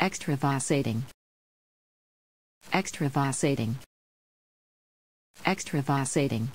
extravasating extravasating extravasating